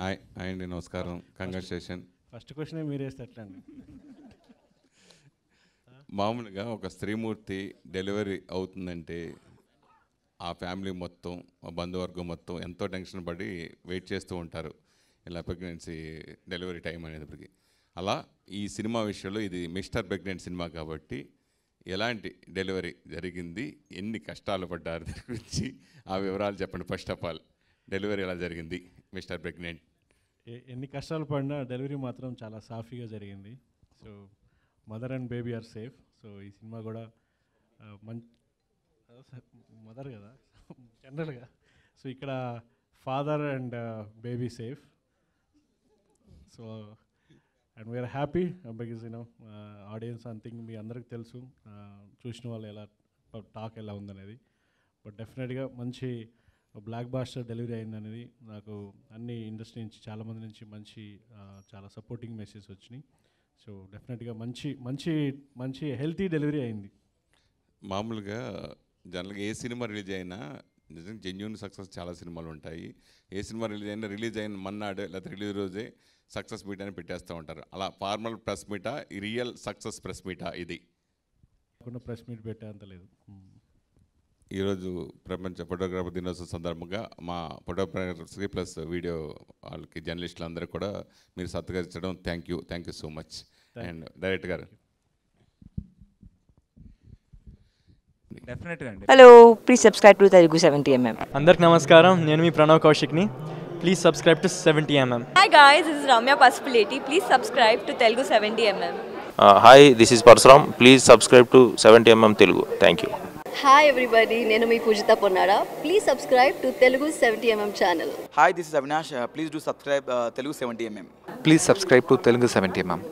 Hi అండి నమస్కారం congratulation first question మీరు వేస్తే మామూలుగా ఒక స్త్రీమూర్తి డెలివరీ అవుతుందంటే ఆ ఫ్యామిలీ మొత్తం ఆ బంధువర్గం మొత్తం ఎంతో టెన్షన్ పడి వెయిట్ చేస్తూ ఉంటారు ఇలా ప్రెగ్నెన్సీ డెలివరీ టైం అనేటప్పటికి అలా ఈ సినిమా విషయంలో ఇది మిస్టర్ ప్రెగ్నెంట్ సినిమా కాబట్టి ఎలాంటి డెలివరీ జరిగింది ఎన్ని కష్టాలు పడ్డారు గురించి ఆ వివరాలు చెప్పండి ఫస్ట్ ఆఫ్ ఆల్ డెలివరీ ఎలా జరిగింది మిస్టర్ ప్రెగ్నెంట్ ఎన్ని కష్టాలు పడినా డెలివరీ మాత్రం చాలా సాఫీగా జరిగింది so mother and baby are safe so ఈ సినిమా కూడా మన్ మదర్ కదా జనరల్గా సో ఇక్కడ father and baby safe so and we are happy because you know audience అంథింగ్ మీ అందరికి తెలుసు చూసిన వాళ్ళు ఎలా టాక్ ఎలా ఉందనేది బట్ డెఫినెట్గా మంచి బ్లాక్ బాస్టర్ డెలివరీ అయింది అనేది నాకు అన్ని ఇండస్ట్రీ నుంచి చాలామంది నుంచి మంచి చాలా సపోర్టింగ్ మెసేజ్ వచ్చినాయి సో డెఫినెట్గా మంచి మంచి మంచి హెల్తీ డెలివరీ అయింది మామూలుగా జనరల్గా ఏ సినిమా రిలీజ్ అయినా నిజంగా జెన్యున్ సక్సెస్ చాలా సినిమాలు ఉంటాయి ఏ సినిమా రిలీజ్ అయినా రిలీజ్ అయిన మన్నాడు లేకపోతే రిలీజ్ రోజే సక్సెస్ మీట్ అని పెట్టేస్తూ ఉంటారు అలా ఫార్మల్ ప్రెస్ మీటా రియల్ సక్సెస్ ప్రెస్ మీటా ఇది ప్రెస్ మీట్ పెట్టేంత లేదు hmm. ఈరోజు ప్రపంచ ఫోటోగ్రాఫర్ దినోత్సవం సందర్భంగా మా ఫోటోగ్రాఫర్స్కి ప్లస్ వీడియో వాళ్ళకి జర్నలిస్టులందరూ కూడా మీరు సత్కరించడం thank you thank you so much and director గారు hello please subscribe to Telugu seventy MM అందరికి నమస్కారం నేను మీ ప్రణవ్ కౌశిక్ని please subscribe to seventy MM hi guys is Ramya Pasupuleti please subscribe to Telugu seventy MM hi this is Parashuram please subscribe to seventy MM Telugu thank you hi everybody నేను మీ Poojitha Ponnada please subscribe to Telugu seventy MM channel hi this is Avinash please do subscribe Telugu seventy MM please subscribe to Telugu seventy MM